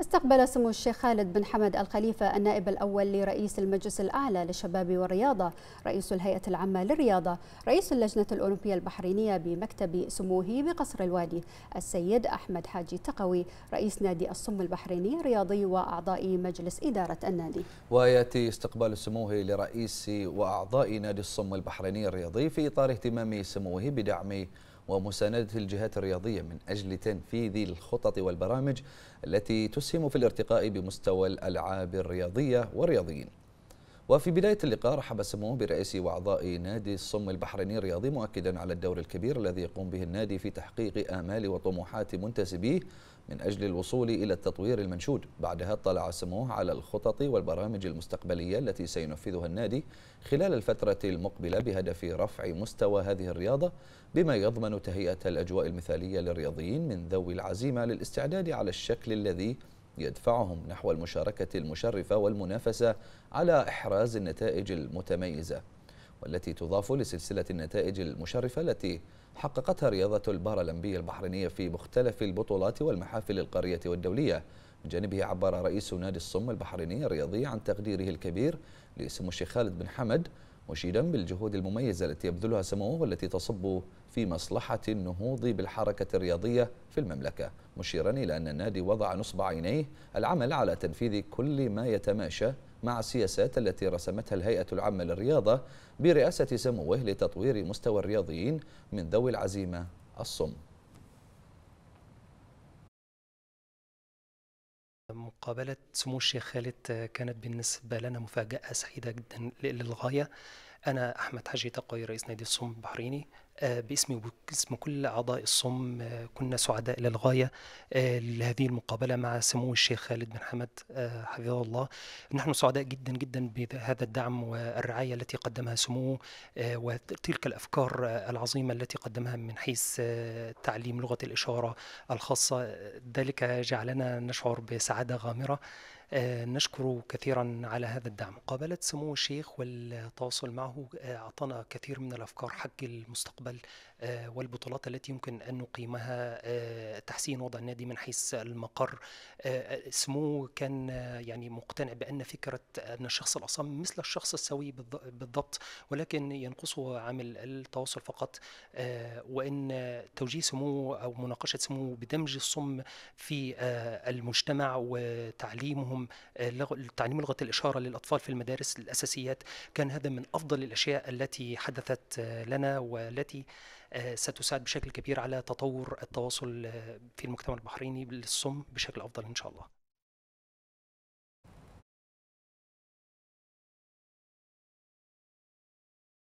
استقبل سمو الشيخ خالد بن حمد الخليفة النائب الأول لرئيس المجلس الأعلى للشباب والرياضة رئيس الهيئة العامة للرياضة رئيس اللجنة الأولمبية البحرينية بمكتب سموه بقصر الوادي السيد أحمد حاجي تقوي رئيس نادي الصم البحريني الرياضي وأعضاء مجلس إدارة النادي ويأتي استقبال سموه لرئيس وأعضاء نادي الصم البحريني الرياضي في إطار اهتمام سموه بدعم ومساندة الجهات الرياضية من أجل تنفيذ الخطط والبرامج التي تسهم في الارتقاء بمستوى الألعاب الرياضية والرياضيين وفي بداية اللقاء رحب سموه برئيس وأعضاء نادي الصم البحريني الرياضي مؤكدا على الدور الكبير الذي يقوم به النادي في تحقيق آمال وطموحات منتسبيه من أجل الوصول إلى التطوير المنشود بعدها اطلع سموه على الخطط والبرامج المستقبلية التي سينفذها النادي خلال الفترة المقبلة بهدف رفع مستوى هذه الرياضة بما يضمن تهيئة الأجواء المثالية للرياضيين من ذوي العزيمة للاستعداد على الشكل الذي يدفعهم نحو المشاركة المشرفة والمنافسة على إحراز النتائج المتميزة والتي تضاف لسلسلة النتائج المشرفة التي حققتها رياضة البارالمبية البحرينية في مختلف البطولات والمحافل القارية والدولية من جانبه عبر رئيس نادي الصم البحريني الرياضي عن تقديره الكبير لسمو الشيخ خالد بن حمد مشيدا بالجهود المميزة التي يبذلها سموه والتي تصب في مصلحة النهوض بالحركة الرياضية في المملكة مشيرا إلى أن النادي وضع نصب عينيه العمل على تنفيذ كل ما يتماشى مع السياسات التي رسمتها الهيئة العامة للرياضة برئاسة سموه لتطوير مستوى الرياضيين من ذوي العزيمة الصم مقابلة سمو الشيخ خالد آه، كانت بالنسبة لنا مفاجأة سعيدة جدا للغاية أنا أحمد حجي تقوي رئيس نادي الصم البحريني باسمي آه، وباسم كل أعضاء الصم آه، كنا سعداء للغاية آه، لهذه المقابلة مع سمو الشيخ خالد بن حمد حفظه الله نحن سعداء جدا جدا بهذا الدعم والرعاية التي قدمها سموه وتلك الأفكار العظيمة التي قدمها من حيث تعليم لغة الإشارة الخاصة ذلك جعلنا نشعر بسعادة غامرة آه، نشكره كثيرا على هذا الدعم مقابلة سمو الشيخ والتواصل معه آه، أعطانا كثير من الأفكار حق المستقبل آه، والبطولات التي يمكن أن نقيمها تحسين وضع النادي من حيث المقر سمو كان يعني مقتنع بأن فكرة أن الشخص الأصم مثل الشخص السوي بالضبط ولكن ينقصه عامل التواصل فقط وأن توجيه سمو أو مناقشة سمو بدمج الصم في المجتمع وتعليمهم منهم آه، تعليم لغه الاشاره للاطفال في المدارس الاساسيات كان هذا من افضل الاشياء التي حدثت آه، لنا والتي آه، ستساعد بشكل كبير على تطور التواصل في المجتمع البحريني للصم بشكل افضل ان شاء الله